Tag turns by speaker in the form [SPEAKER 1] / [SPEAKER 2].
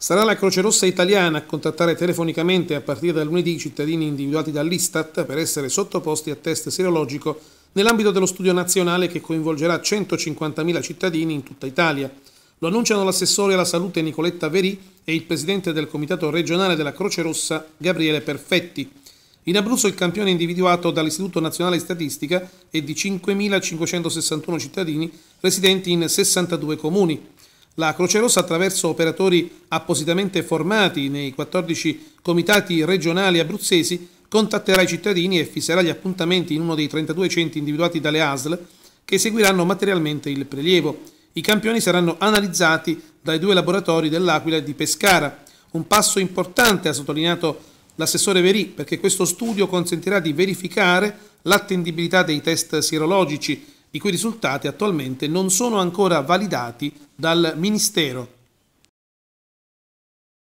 [SPEAKER 1] Sarà la Croce Rossa italiana a contattare telefonicamente a partire da lunedì i cittadini individuati dall'Istat per essere sottoposti a test serologico nell'ambito dello studio nazionale che coinvolgerà 150.000 cittadini in tutta Italia. Lo annunciano l'assessore alla salute Nicoletta Verì e il presidente del comitato regionale della Croce Rossa Gabriele Perfetti. In Abruzzo il campione individuato dall'Istituto Nazionale Statistica è di 5.561 cittadini residenti in 62 comuni. La Croce Rossa attraverso operatori appositamente formati nei 14 comitati regionali abruzzesi contatterà i cittadini e fisserà gli appuntamenti in uno dei 32 centri individuati dalle ASL che seguiranno materialmente il prelievo. I campioni saranno analizzati dai due laboratori dell'Aquila e di Pescara. Un passo importante, ha sottolineato l'assessore Verì, perché questo studio consentirà di verificare l'attendibilità dei test sierologici i cui risultati attualmente non sono ancora validati dal Ministero